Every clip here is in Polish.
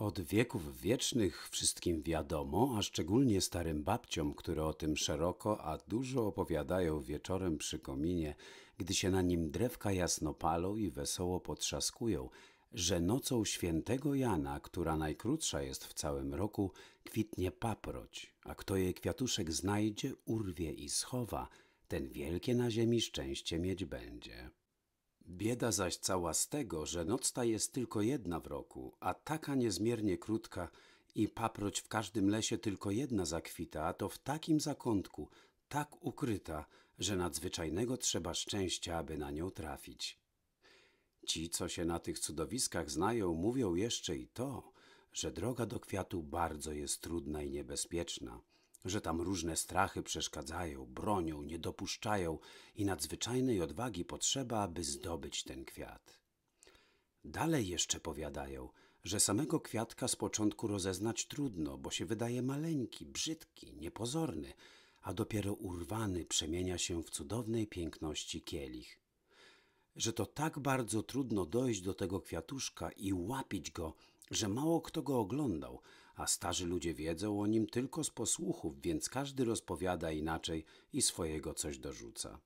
Od wieków wiecznych wszystkim wiadomo, a szczególnie starym babciom, które o tym szeroko, a dużo opowiadają wieczorem przy kominie, gdy się na nim drewka jasno palą i wesoło potrzaskują, że nocą świętego Jana, która najkrótsza jest w całym roku, kwitnie paproć, a kto jej kwiatuszek znajdzie, urwie i schowa, ten wielkie na ziemi szczęście mieć będzie. Bieda zaś cała z tego, że noc ta jest tylko jedna w roku, a taka niezmiernie krótka i paproć w każdym lesie tylko jedna zakwita, a to w takim zakątku, tak ukryta, że nadzwyczajnego trzeba szczęścia, aby na nią trafić. Ci, co się na tych cudowiskach znają, mówią jeszcze i to, że droga do kwiatu bardzo jest trudna i niebezpieczna – że tam różne strachy przeszkadzają, bronią, nie dopuszczają i nadzwyczajnej odwagi potrzeba, aby zdobyć ten kwiat. Dalej jeszcze powiadają, że samego kwiatka z początku rozeznać trudno, bo się wydaje maleńki, brzydki, niepozorny, a dopiero urwany przemienia się w cudownej piękności kielich. Że to tak bardzo trudno dojść do tego kwiatuszka i łapić go, że mało kto go oglądał, a starzy ludzie wiedzą o nim tylko z posłuchów, więc każdy rozpowiada inaczej i swojego coś dorzuca.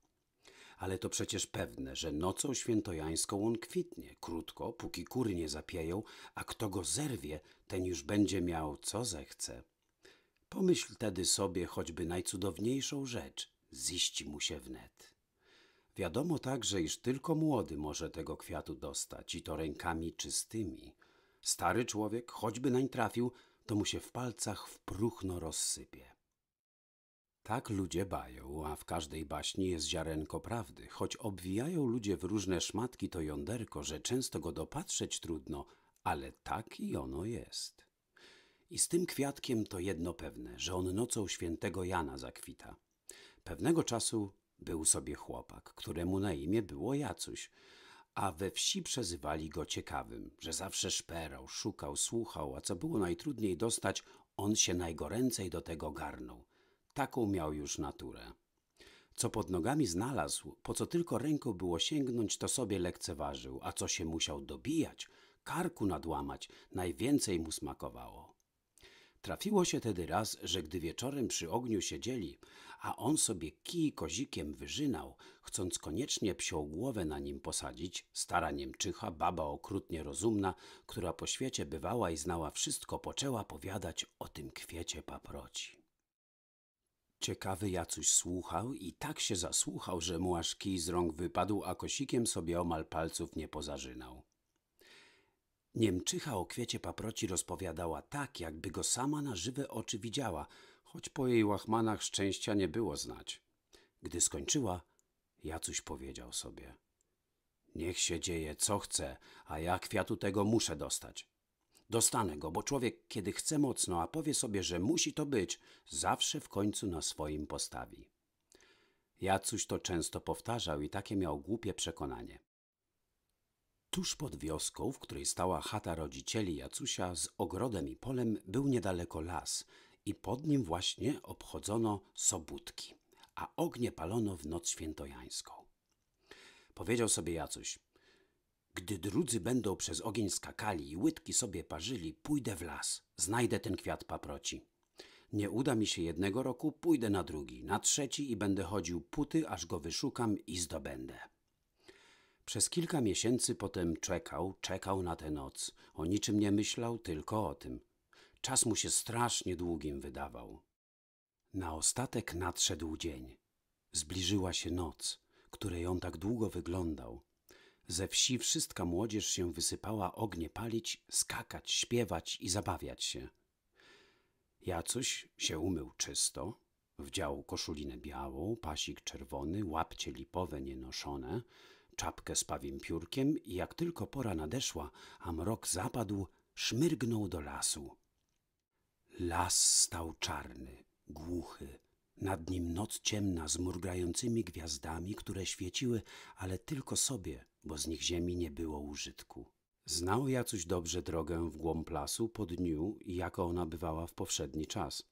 Ale to przecież pewne, że nocą świętojańską on kwitnie, krótko, póki kury nie zapieją, a kto go zerwie, ten już będzie miał co zechce. Pomyśl tedy sobie choćby najcudowniejszą rzecz, ziści mu się wnet. Wiadomo także, iż tylko młody może tego kwiatu dostać i to rękami czystymi. Stary człowiek, choćby nań trafił, to mu się w palcach w próchno rozsypie. Tak ludzie bają, a w każdej baśni jest ziarenko prawdy. Choć obwijają ludzie w różne szmatki to jąderko, że często go dopatrzeć trudno, ale tak i ono jest. I z tym kwiatkiem to jedno pewne, że on nocą świętego Jana zakwita. Pewnego czasu był sobie chłopak, któremu na imię było Jacuś a we wsi przezywali go ciekawym, że zawsze szperał, szukał, słuchał, a co było najtrudniej dostać, on się najgoręcej do tego garnął. Taką miał już naturę. Co pod nogami znalazł, po co tylko ręką było sięgnąć, to sobie lekceważył, a co się musiał dobijać, karku nadłamać, najwięcej mu smakowało. Trafiło się tedy raz, że gdy wieczorem przy ogniu siedzieli, a on sobie kij kozikiem wyżynał, chcąc koniecznie psią głowę na nim posadzić, stara Niemczycha, baba okrutnie rozumna, która po świecie bywała i znała wszystko, poczęła powiadać o tym kwiecie paproci. Ciekawy Jacuś słuchał i tak się zasłuchał, że mu aż kij z rąk wypadł, a kosikiem sobie omal palców nie pozażynał. Niemczycha o kwiecie paproci rozpowiadała tak, jakby go sama na żywe oczy widziała, choć po jej łachmanach szczęścia nie było znać. Gdy skończyła, Jacuś powiedział sobie. Niech się dzieje, co chce, a ja kwiatu tego muszę dostać. Dostanę go, bo człowiek, kiedy chce mocno, a powie sobie, że musi to być, zawsze w końcu na swoim postawi. Jacuś to często powtarzał i takie miał głupie przekonanie. Tuż pod wioską, w której stała chata rodzicieli Jacusia z ogrodem i polem, był niedaleko las i pod nim właśnie obchodzono sobótki, a ognie palono w noc świętojańską. Powiedział sobie Jacuś, gdy drudzy będą przez ogień skakali i łydki sobie parzyli, pójdę w las, znajdę ten kwiat paproci. Nie uda mi się jednego roku, pójdę na drugi, na trzeci i będę chodził puty, aż go wyszukam i zdobędę. Przez kilka miesięcy potem czekał, czekał na tę noc. O niczym nie myślał, tylko o tym. Czas mu się strasznie długim wydawał. Na ostatek nadszedł dzień. Zbliżyła się noc, której on tak długo wyglądał. Ze wsi wszystka młodzież się wysypała ognie palić, skakać, śpiewać i zabawiać się. Jacuś się umył czysto, wdział koszulinę białą, pasik czerwony, łapcie lipowe nienoszone – czapkę z pawim piórkiem i jak tylko pora nadeszła, a mrok zapadł, szmyrgnął do lasu. Las stał czarny, głuchy. Nad nim noc ciemna z murgającymi gwiazdami, które świeciły, ale tylko sobie, bo z nich ziemi nie było użytku. Znał Jacuś dobrze drogę w głąb lasu po dniu i jako ona bywała w powszedni czas.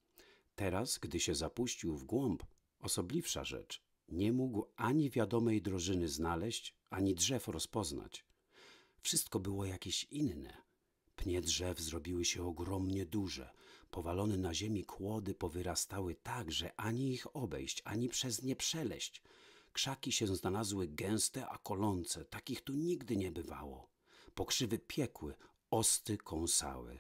Teraz, gdy się zapuścił w głąb, osobliwsza rzecz – nie mógł ani wiadomej drożyny znaleźć, ani drzew rozpoznać. Wszystko było jakieś inne. Pnie drzew zrobiły się ogromnie duże. Powalone na ziemi kłody powyrastały tak, że ani ich obejść, ani przez nie przeleść. Krzaki się znalazły gęste, a kolące. Takich tu nigdy nie bywało. Pokrzywy piekły, osty kąsały.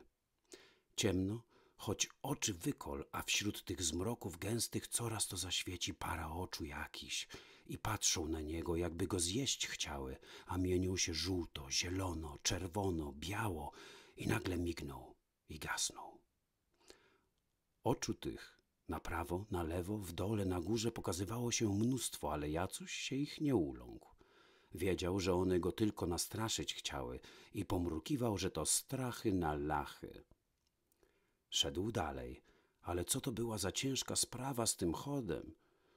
Ciemno, choć oczy wykol, a wśród tych zmroków gęstych coraz to zaświeci para oczu jakiś i patrzą na niego, jakby go zjeść chciały, a mienił się żółto, zielono, czerwono, biało i nagle mignął i gasnął. Oczu tych na prawo, na lewo, w dole, na górze pokazywało się mnóstwo, ale Jacuś się ich nie uląkł. Wiedział, że one go tylko nastraszyć chciały i pomrukiwał, że to strachy na lachy. Szedł dalej, ale co to była za ciężka sprawa z tym chodem?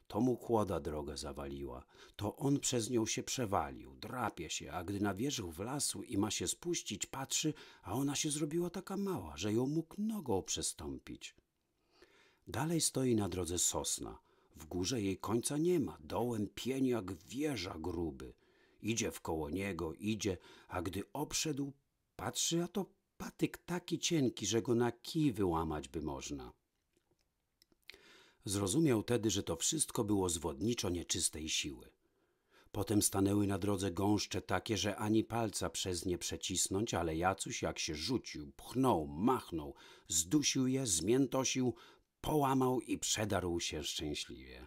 To mu kłoda drogę zawaliła, to on przez nią się przewalił, drapie się, a gdy wierzch w lasu i ma się spuścić, patrzy, a ona się zrobiła taka mała, że ją mógł nogą przestąpić. Dalej stoi na drodze sosna. W górze jej końca nie ma, dołem pień jak wieża gruby. Idzie wkoło niego, idzie, a gdy obszedł, patrzy, a to Patyk taki cienki, że go na kij wyłamać by można. Zrozumiał tedy, że to wszystko było zwodniczo nieczystej siły. Potem stanęły na drodze gąszcze takie, że ani palca przez nie przecisnąć, ale Jacuś jak się rzucił, pchnął, machnął, zdusił je, zmiętosił, połamał i przedarł się szczęśliwie.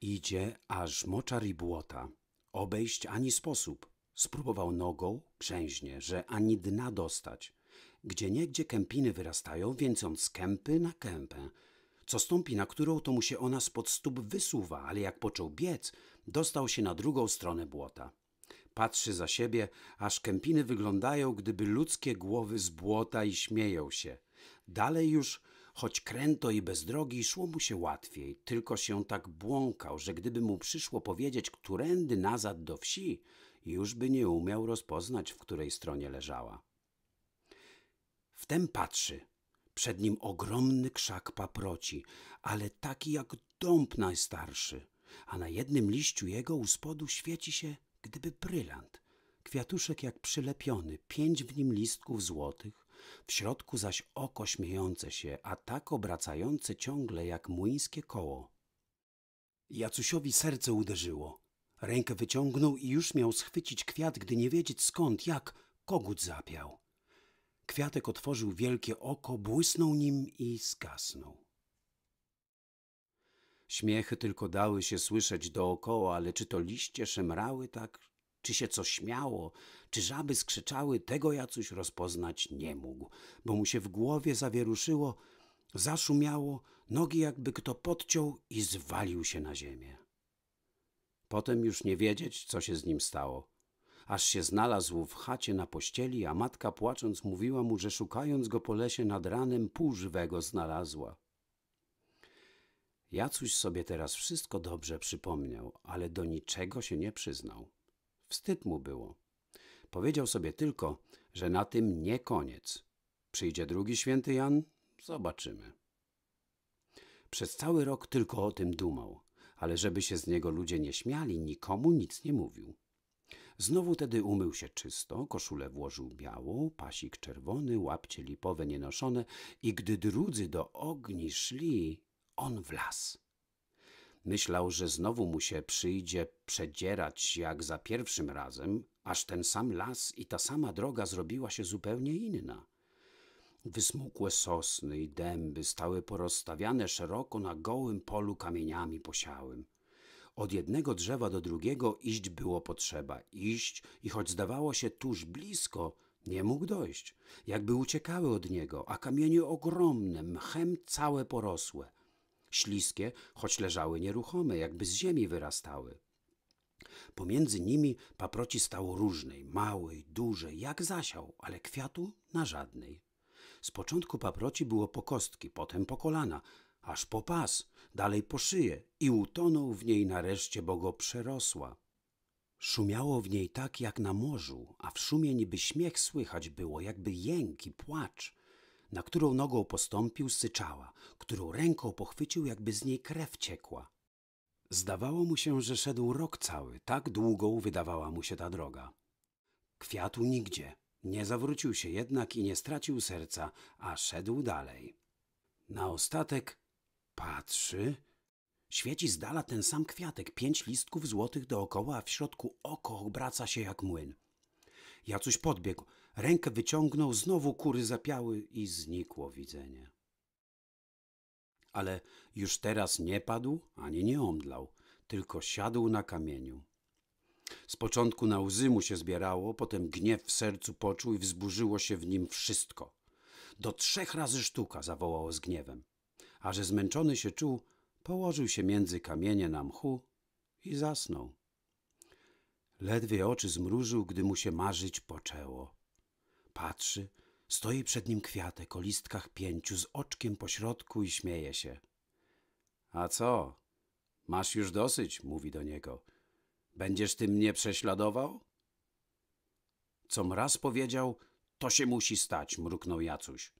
Idzie aż moczar i błota. Obejść ani sposób. Spróbował nogą, grzęźnie, że ani dna dostać. Gdzie niegdzie kępiny wyrastają, więc on z kępy na kępę. Co stąpi na którą, to mu się ona spod stóp wysuwa, ale jak począł biec, dostał się na drugą stronę błota. Patrzy za siebie, aż kępiny wyglądają, gdyby ludzkie głowy z błota i śmieją się. Dalej już, choć kręto i bez drogi, szło mu się łatwiej, tylko się tak błąkał, że gdyby mu przyszło powiedzieć, którędy nazad do wsi, już by nie umiał rozpoznać, w której stronie leżała. Wtem patrzy. Przed nim ogromny krzak paproci, ale taki jak dąb najstarszy, a na jednym liściu jego u spodu świeci się gdyby brylant. Kwiatuszek jak przylepiony, pięć w nim listków złotych, w środku zaś oko śmiejące się, a tak obracające ciągle jak młyńskie koło. Jacusiowi serce uderzyło. Rękę wyciągnął i już miał schwycić kwiat, gdy nie wiedzieć skąd, jak kogut zapiał. Kwiatek otworzył wielkie oko, błysnął nim i skasnął. Śmiechy tylko dały się słyszeć dookoła, ale czy to liście szemrały tak, czy się coś śmiało, czy żaby skrzyczały, tego Jacuś rozpoznać nie mógł, bo mu się w głowie zawieruszyło, zaszumiało, nogi jakby kto podciął i zwalił się na ziemię. Potem już nie wiedzieć, co się z nim stało aż się znalazł w chacie na pościeli, a matka płacząc mówiła mu, że szukając go po lesie nad ranem pół żywego znalazła. Jacuś sobie teraz wszystko dobrze przypomniał, ale do niczego się nie przyznał. Wstyd mu było. Powiedział sobie tylko, że na tym nie koniec. Przyjdzie drugi święty Jan? Zobaczymy. Przez cały rok tylko o tym dumał, ale żeby się z niego ludzie nie śmiali, nikomu nic nie mówił. Znowu tedy umył się czysto, koszulę włożył białą, pasik czerwony, łapcie lipowe nienoszone i gdy drudzy do ogni szli, on las. Myślał, że znowu mu się przyjdzie przedzierać jak za pierwszym razem, aż ten sam las i ta sama droga zrobiła się zupełnie inna. Wysmukłe sosny i dęby stały porozstawiane szeroko na gołym polu kamieniami posiałym. Od jednego drzewa do drugiego iść było potrzeba. Iść i choć zdawało się tuż blisko, nie mógł dojść. Jakby uciekały od niego, a kamienie ogromne, mchem całe porosłe. Śliskie, choć leżały nieruchome, jakby z ziemi wyrastały. Pomiędzy nimi paproci stało różnej, małej, dużej, jak zasiał, ale kwiatu na żadnej. Z początku paproci było po kostki, potem po kolana – aż po pas, dalej po szyję i utonął w niej nareszcie, bo go przerosła. Szumiało w niej tak jak na morzu, a w szumie niby śmiech słychać było, jakby jęk i płacz. Na którą nogą postąpił, syczała, którą ręką pochwycił, jakby z niej krew ciekła. Zdawało mu się, że szedł rok cały, tak długą wydawała mu się ta droga. Kwiatu nigdzie, nie zawrócił się jednak i nie stracił serca, a szedł dalej. Na ostatek Patrzy. Świeci z dala ten sam kwiatek, pięć listków złotych dookoła, a w środku oko obraca się jak młyn. Jacuś podbiegł, rękę wyciągnął, znowu kury zapiały i znikło widzenie. Ale już teraz nie padł ani nie omdlał, tylko siadł na kamieniu. Z początku na łzy mu się zbierało, potem gniew w sercu poczuł i wzburzyło się w nim wszystko. Do trzech razy sztuka zawołał z gniewem a że zmęczony się czuł, położył się między kamienie na mchu i zasnął. Ledwie oczy zmrużył, gdy mu się marzyć poczęło. Patrzy, stoi przed nim kwiatek o listkach pięciu z oczkiem po środku i śmieje się. A co? Masz już dosyć, mówi do niego. Będziesz ty mnie prześladował? Com raz powiedział, to się musi stać, mruknął Jacuś.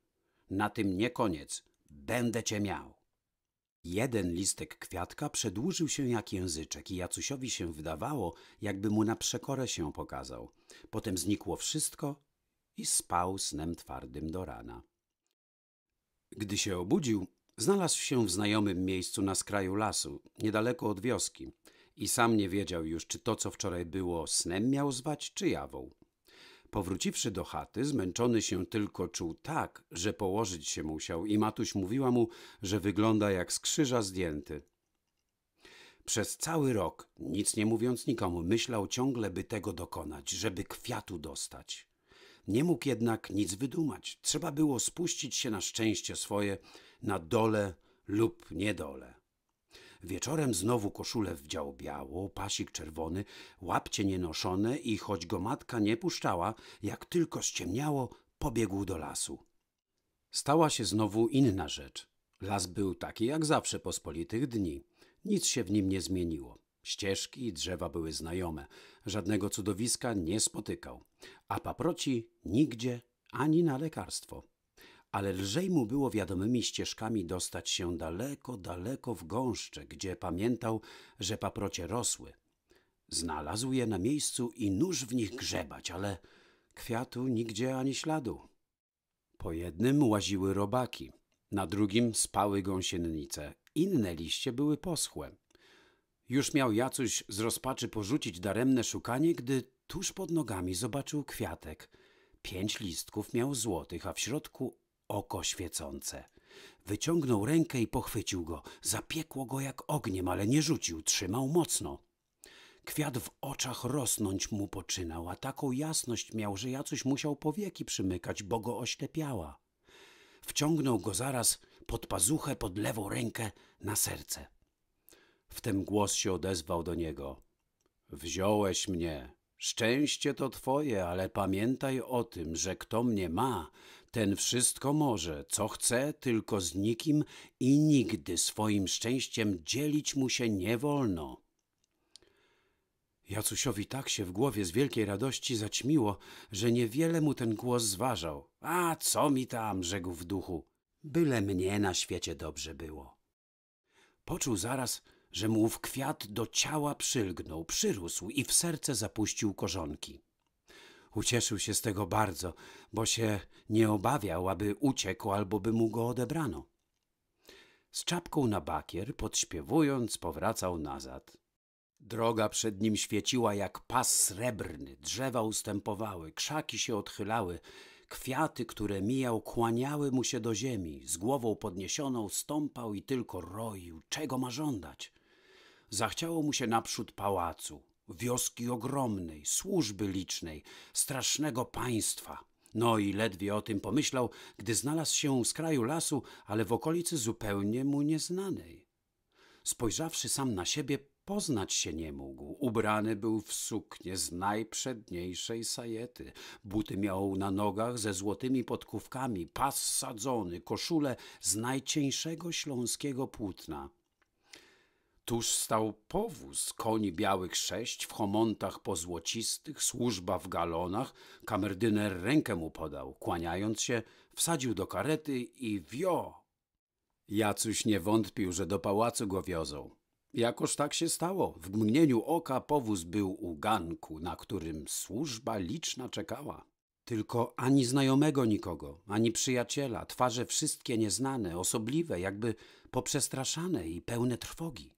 Na tym nie koniec. Będę cię miał. Jeden listek kwiatka przedłużył się jak języczek i Jacusiowi się wydawało, jakby mu na przekorę się pokazał. Potem znikło wszystko i spał snem twardym do rana. Gdy się obudził, znalazł się w znajomym miejscu na skraju lasu, niedaleko od wioski i sam nie wiedział już, czy to, co wczoraj było, snem miał zwać, czy jawą. Powróciwszy do chaty, zmęczony się tylko czuł tak, że położyć się musiał i Matuś mówiła mu, że wygląda jak z krzyża zdjęty. Przez cały rok, nic nie mówiąc nikomu, myślał ciągle, by tego dokonać, żeby kwiatu dostać. Nie mógł jednak nic wydumać. Trzeba było spuścić się na szczęście swoje, na dole lub niedole. Wieczorem znowu koszule wdział biało, pasik czerwony, łapcie nienoszone i choć go matka nie puszczała, jak tylko ściemniało, pobiegł do lasu. Stała się znowu inna rzecz. Las był taki jak zawsze pospolitych dni. Nic się w nim nie zmieniło. Ścieżki i drzewa były znajome. Żadnego cudowiska nie spotykał. A paproci nigdzie ani na lekarstwo ale lżej mu było wiadomymi ścieżkami dostać się daleko, daleko w gąszcze, gdzie pamiętał, że paprocie rosły. Znalazł je na miejscu i nóż w nich grzebać, ale kwiatu nigdzie ani śladu. Po jednym łaziły robaki, na drugim spały gąsienice, inne liście były poschłe. Już miał Jacuś z rozpaczy porzucić daremne szukanie, gdy tuż pod nogami zobaczył kwiatek. Pięć listków miał złotych, a w środku oko świecące. Wyciągnął rękę i pochwycił go. Zapiekło go jak ogniem, ale nie rzucił, trzymał mocno. Kwiat w oczach rosnąć mu poczynał, a taką jasność miał, że Jacuś musiał powieki przymykać, bo go oślepiała. Wciągnął go zaraz pod pazuchę, pod lewą rękę, na serce. Wtem głos się odezwał do niego. Wziąłeś mnie. Szczęście to twoje, ale pamiętaj o tym, że kto mnie ma, ten wszystko może, co chce, tylko z nikim i nigdy swoim szczęściem dzielić mu się nie wolno. Jacusiowi tak się w głowie z wielkiej radości zaćmiło, że niewiele mu ten głos zważał. A co mi tam, rzekł w duchu, byle mnie na świecie dobrze było. Poczuł zaraz, że mu w kwiat do ciała przylgnął, przyrósł i w serce zapuścił korzonki. Ucieszył się z tego bardzo, bo się nie obawiał, aby uciekł albo by mu go odebrano. Z czapką na bakier, podśpiewując, powracał nazad. Droga przed nim świeciła jak pas srebrny, drzewa ustępowały, krzaki się odchylały, kwiaty, które mijał, kłaniały mu się do ziemi, z głową podniesioną stąpał i tylko roił, czego ma żądać. Zachciało mu się naprzód pałacu, wioski ogromnej, służby licznej, strasznego państwa. No i ledwie o tym pomyślał, gdy znalazł się z kraju lasu, ale w okolicy zupełnie mu nieznanej. Spojrzawszy sam na siebie, poznać się nie mógł. Ubrany był w suknię z najprzedniejszej sajety. Buty miał na nogach ze złotymi podkówkami, pas sadzony, koszulę z najcieńszego śląskiego płótna. Tuż stał powóz, koni białych sześć, w homontach pozłocistych, służba w galonach. Kamerdyner rękę mu podał. Kłaniając się, wsadził do karety i wio. Jacuś nie wątpił, że do pałacu go wiozą. Jakoż tak się stało. W mgnieniu oka powóz był u ganku, na którym służba liczna czekała. Tylko ani znajomego nikogo, ani przyjaciela, twarze wszystkie nieznane, osobliwe, jakby poprzestraszane i pełne trwogi.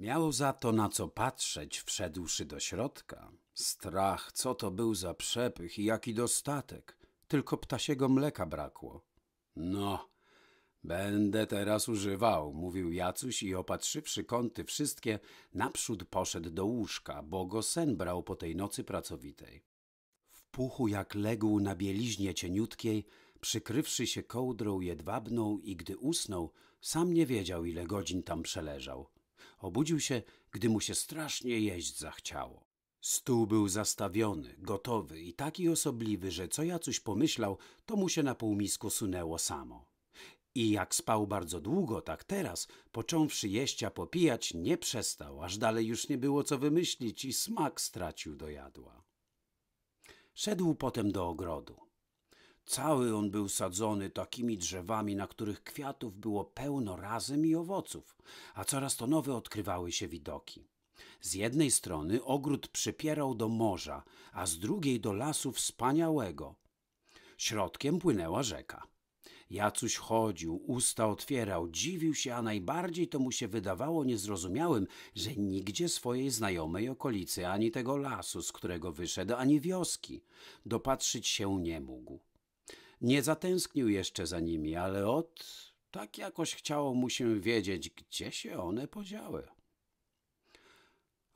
Miał za to na co patrzeć, wszedłszy do środka. Strach, co to był za przepych i jaki dostatek. Tylko ptasiego mleka brakło. No, będę teraz używał, mówił Jacuś i opatrzywszy kąty wszystkie, naprzód poszedł do łóżka, bo go sen brał po tej nocy pracowitej. W puchu jak legł na bieliźnie cieniutkiej, przykrywszy się kołdrą jedwabną i gdy usnął, sam nie wiedział ile godzin tam przeleżał. Obudził się, gdy mu się strasznie jeść zachciało. Stół był zastawiony, gotowy i taki osobliwy, że co ja coś pomyślał, to mu się na półmisku sunęło samo. I jak spał bardzo długo, tak teraz, począwszy jeścia popijać, nie przestał, aż dalej już nie było co wymyślić i smak stracił do jadła. Szedł potem do ogrodu. Cały on był sadzony takimi drzewami, na których kwiatów było pełno razem i owoców, a coraz to nowe odkrywały się widoki. Z jednej strony ogród przypierał do morza, a z drugiej do lasu wspaniałego. Środkiem płynęła rzeka. Jacuś chodził, usta otwierał, dziwił się, a najbardziej to mu się wydawało niezrozumiałym, że nigdzie swojej znajomej okolicy, ani tego lasu, z którego wyszedł, ani wioski, dopatrzyć się nie mógł. Nie zatęsknił jeszcze za nimi, ale od tak jakoś chciało mu się wiedzieć, gdzie się one podziały.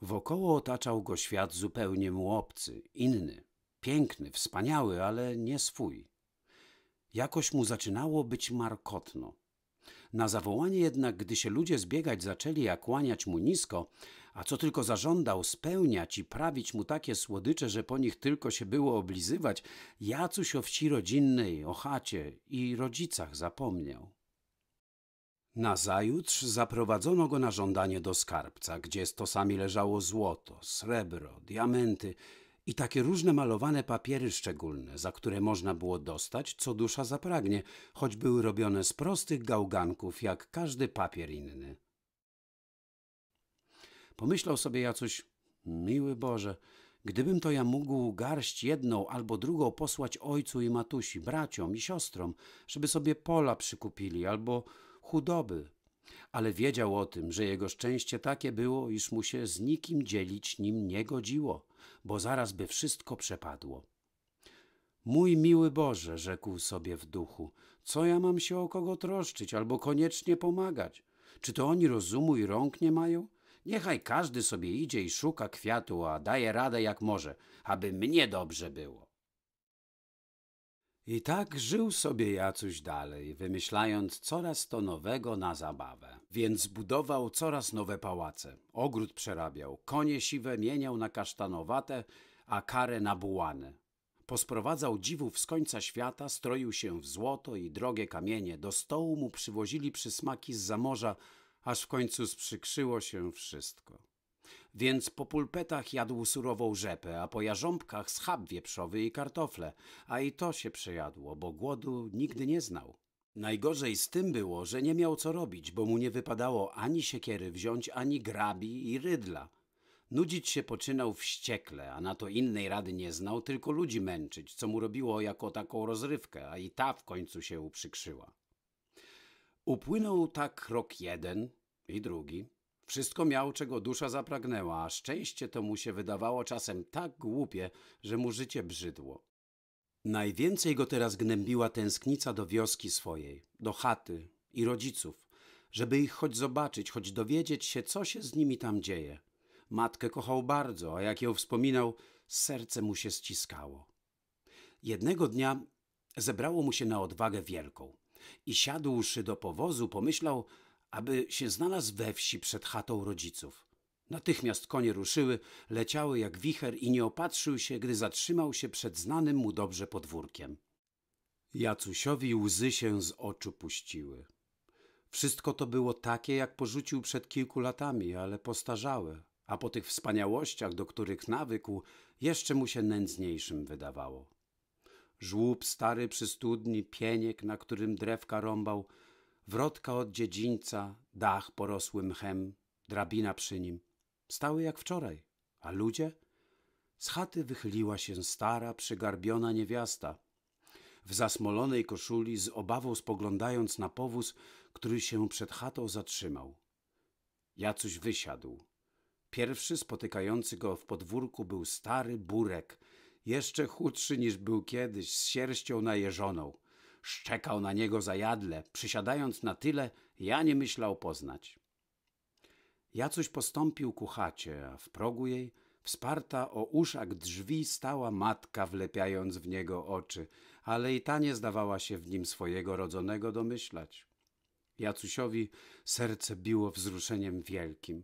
Wokoło otaczał go świat zupełnie mu obcy, inny, piękny, wspaniały, ale nie swój. Jakoś mu zaczynało być markotno. Na zawołanie jednak, gdy się ludzie zbiegać zaczęli, a kłaniać mu nisko, a co tylko zażądał spełniać i prawić mu takie słodycze, że po nich tylko się było oblizywać, Jacuś o wsi rodzinnej, o chacie i rodzicach zapomniał. Nazajutrz zaprowadzono go na żądanie do skarbca, gdzie stosami leżało złoto, srebro, diamenty i takie różne malowane papiery szczególne, za które można było dostać, co dusza zapragnie, choć były robione z prostych gałganków, jak każdy papier inny. Pomyślał sobie Jacuś, miły Boże, gdybym to ja mógł garść jedną albo drugą posłać ojcu i matusi, braciom i siostrom, żeby sobie pola przykupili albo chudoby. Ale wiedział o tym, że jego szczęście takie było, iż mu się z nikim dzielić nim nie godziło, bo zaraz by wszystko przepadło. Mój miły Boże, rzekł sobie w duchu, co ja mam się o kogo troszczyć albo koniecznie pomagać? Czy to oni rozumu i rąk nie mają? Niechaj każdy sobie idzie i szuka kwiatu, a daje radę jak może, aby mnie dobrze było. I tak żył sobie Jacuś dalej, wymyślając coraz to nowego na zabawę. Więc budował coraz nowe pałace, ogród przerabiał, konie siwe mieniał na kasztanowate, a karę na bułane. Posprowadzał dziwów z końca świata, stroił się w złoto i drogie kamienie. Do stołu mu przywozili przysmaki z zamorza, aż w końcu sprzykrzyło się wszystko. Więc po pulpetach jadł surową rzepę, a po jarząbkach schab wieprzowy i kartofle, a i to się przejadło, bo głodu nigdy nie znał. Najgorzej z tym było, że nie miał co robić, bo mu nie wypadało ani siekiery wziąć, ani grabi i rydla. Nudzić się poczynał wściekle, a na to innej rady nie znał, tylko ludzi męczyć, co mu robiło jako taką rozrywkę, a i ta w końcu się uprzykrzyła. Upłynął tak rok jeden i drugi. Wszystko miał, czego dusza zapragnęła, a szczęście to mu się wydawało czasem tak głupie, że mu życie brzydło. Najwięcej go teraz gnębiła tęsknica do wioski swojej, do chaty i rodziców, żeby ich choć zobaczyć, choć dowiedzieć się, co się z nimi tam dzieje. Matkę kochał bardzo, a jak ją wspominał, serce mu się ściskało. Jednego dnia zebrało mu się na odwagę wielką i siadłszy do powozu, pomyślał, aby się znalazł we wsi przed chatą rodziców. Natychmiast konie ruszyły, leciały jak wicher i nie opatrzył się, gdy zatrzymał się przed znanym mu dobrze podwórkiem. Jacusiowi łzy się z oczu puściły. Wszystko to było takie, jak porzucił przed kilku latami, ale postarzałe, a po tych wspaniałościach, do których nawykł, jeszcze mu się nędzniejszym wydawało żłób stary przy studni, pieniek, na którym drewka rąbał, wrotka od dziedzińca, dach porosły mchem, drabina przy nim. Stały jak wczoraj, a ludzie? Z chaty wychyliła się stara, przygarbiona niewiasta. W zasmolonej koszuli, z obawą spoglądając na powóz, który się przed chatą zatrzymał. Jacuś wysiadł. Pierwszy spotykający go w podwórku był stary burek, jeszcze chudszy niż był kiedyś, z sierścią najeżoną. Szczekał na niego zajadle, przysiadając na tyle, ja nie myślał poznać. Jacuś postąpił ku chacie, a w progu jej, wsparta o uszak drzwi, stała matka, wlepiając w niego oczy, ale i ta nie zdawała się w nim swojego rodzonego domyślać. Jacusiowi serce biło wzruszeniem wielkim.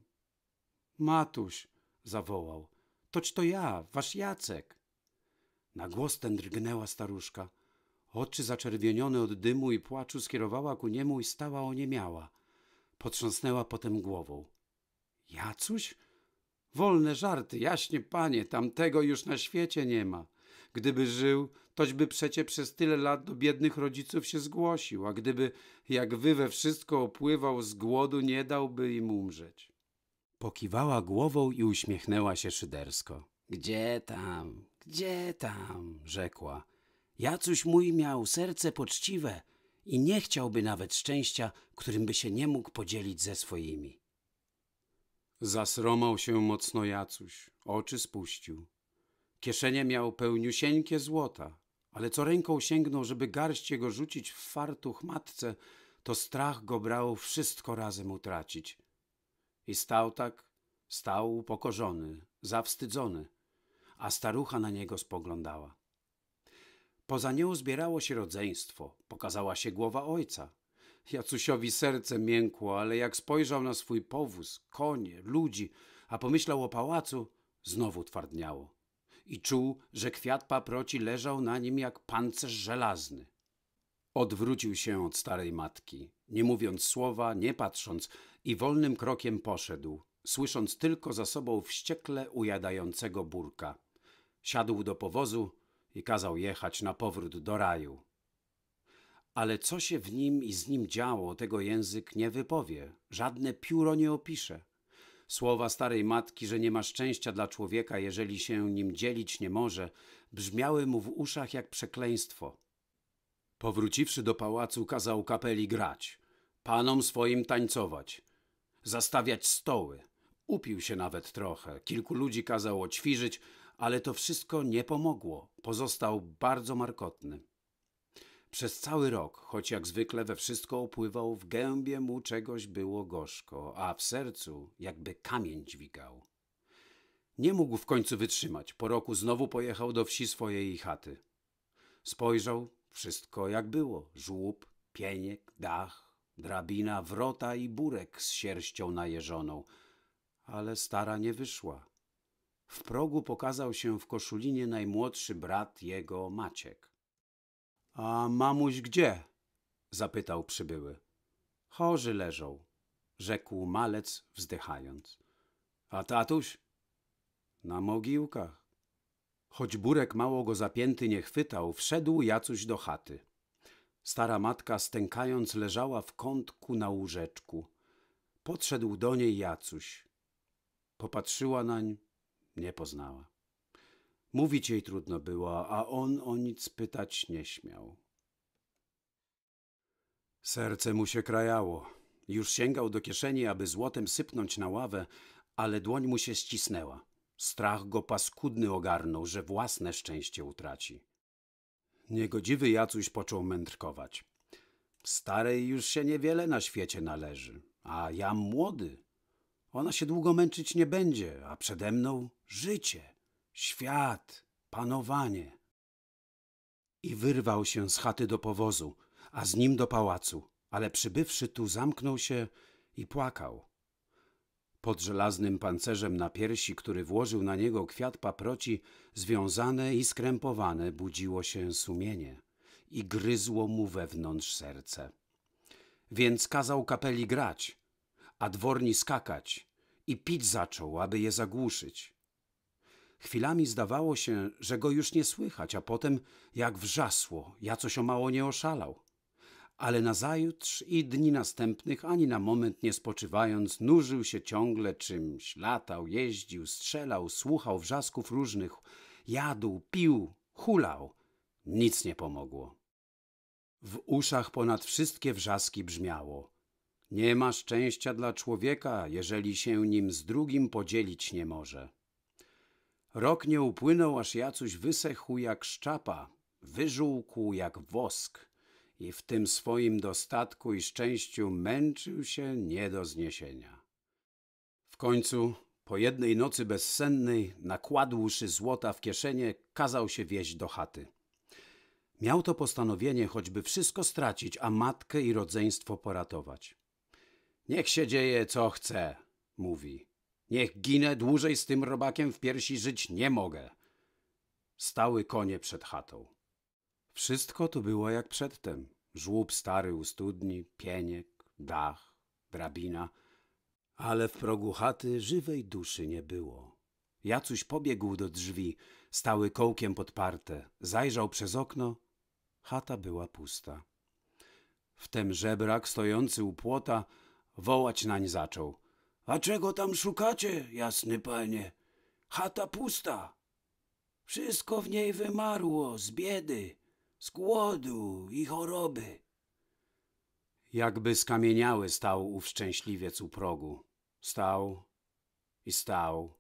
Matuś, zawołał, toć to ja, wasz Jacek. Na głos ten drgnęła staruszka. Oczy zaczerwienione od dymu i płaczu skierowała ku niemu i stała oniemiała. Potrząsnęła potem głową. Jacuś? Wolne żarty, jaśnie panie, tamtego już na świecie nie ma. Gdyby żył, by przecie przez tyle lat do biednych rodziców się zgłosił, a gdyby, jak wy we wszystko opływał z głodu, nie dałby im umrzeć. Pokiwała głową i uśmiechnęła się szydersko. Gdzie tam? Gdzie tam, rzekła. Jacuś mój miał serce poczciwe i nie chciałby nawet szczęścia, którym by się nie mógł podzielić ze swoimi. Zasromał się mocno Jacuś, oczy spuścił. Kieszenie miał pełniusieńkie złota, ale co ręką sięgnął, żeby garść jego rzucić w fartuch matce, to strach go brał wszystko razem utracić. I stał tak, stał upokorzony, zawstydzony – a starucha na niego spoglądała. Poza nią zbierało się rodzeństwo, pokazała się głowa ojca. Jacusiowi serce miękło, ale jak spojrzał na swój powóz, konie, ludzi, a pomyślał o pałacu, znowu twardniało. I czuł, że kwiat paproci leżał na nim jak pancerz żelazny. Odwrócił się od starej matki, nie mówiąc słowa, nie patrząc, i wolnym krokiem poszedł, słysząc tylko za sobą wściekle ujadającego burka. Siadł do powozu i kazał jechać na powrót do raju. Ale co się w nim i z nim działo, tego język nie wypowie, żadne pióro nie opisze. Słowa starej matki, że nie ma szczęścia dla człowieka, jeżeli się nim dzielić nie może, brzmiały mu w uszach jak przekleństwo. Powróciwszy do pałacu, kazał kapeli grać, panom swoim tańcować, zastawiać stoły. Upił się nawet trochę, kilku ludzi kazał oćwiżyć, ale to wszystko nie pomogło. Pozostał bardzo markotny. Przez cały rok, choć jak zwykle we wszystko opływał, w gębie mu czegoś było gorzko, a w sercu jakby kamień dźwigał. Nie mógł w końcu wytrzymać. Po roku znowu pojechał do wsi swojej chaty. Spojrzał, wszystko jak było. Żłób, pieniek, dach, drabina, wrota i burek z sierścią najeżoną. Ale stara nie wyszła. W progu pokazał się w koszulinie najmłodszy brat jego Maciek. A mamuś gdzie? zapytał przybyły. Chorzy leżą, rzekł malec wzdychając. A tatuś? Na mogiłkach. Choć burek mało go zapięty nie chwytał, wszedł Jacuś do chaty. Stara matka stękając leżała w kątku na łóżeczku. Podszedł do niej Jacuś. Popatrzyła nań, nie poznała. Mówić jej trudno było, a on o nic pytać nie śmiał. Serce mu się krajało. Już sięgał do kieszeni, aby złotem sypnąć na ławę, ale dłoń mu się ścisnęła. Strach go paskudny ogarnął, że własne szczęście utraci. Niegodziwy Jacuś począł mędrkować. Starej już się niewiele na świecie należy, a ja młody. Ona się długo męczyć nie będzie, a przede mną życie, świat, panowanie. I wyrwał się z chaty do powozu, a z nim do pałacu, ale przybywszy tu zamknął się i płakał. Pod żelaznym pancerzem na piersi, który włożył na niego kwiat paproci, związane i skrępowane, budziło się sumienie i gryzło mu wewnątrz serce. Więc kazał kapeli grać, a dworni skakać i pić zaczął, aby je zagłuszyć. Chwilami zdawało się, że go już nie słychać, a potem jak wrzasło, ja coś o mało nie oszalał. Ale nazajutrz i dni następnych, ani na moment nie spoczywając, nużył się ciągle czymś, latał, jeździł, strzelał, słuchał wrzasków różnych, jadł, pił, hulał. Nic nie pomogło. W uszach ponad wszystkie wrzaski brzmiało nie ma szczęścia dla człowieka, jeżeli się nim z drugim podzielić nie może. Rok nie upłynął, aż Jacuś wysechł jak szczapa, wyżółkł jak wosk i w tym swoim dostatku i szczęściu męczył się nie do zniesienia. W końcu, po jednej nocy bezsennej, nakładłszy złota w kieszenie, kazał się wieść do chaty. Miał to postanowienie choćby wszystko stracić, a matkę i rodzeństwo poratować. Niech się dzieje, co chce, mówi. Niech ginę, dłużej z tym robakiem w piersi żyć nie mogę. Stały konie przed chatą. Wszystko tu było jak przedtem. Żłób stary u studni, pieniek, dach, drabina. Ale w progu chaty żywej duszy nie było. Jacuś pobiegł do drzwi, stały kołkiem podparte. Zajrzał przez okno. Chata była pusta. Wtem żebrak stojący u płota – Wołać nań zaczął. A czego tam szukacie, jasny panie? Chata pusta. Wszystko w niej wymarło z biedy, z głodu i choroby. Jakby skamieniały stał ów szczęśliwiec u progu. Stał i stał.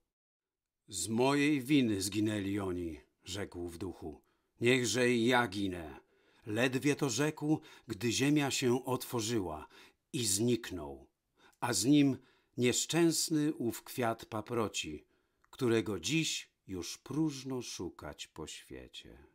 Z mojej winy zginęli oni, rzekł w duchu. Niechże i ja ginę. Ledwie to rzekł, gdy ziemia się otworzyła i zniknął, a z nim nieszczęsny ów kwiat paproci, którego dziś już próżno szukać po świecie.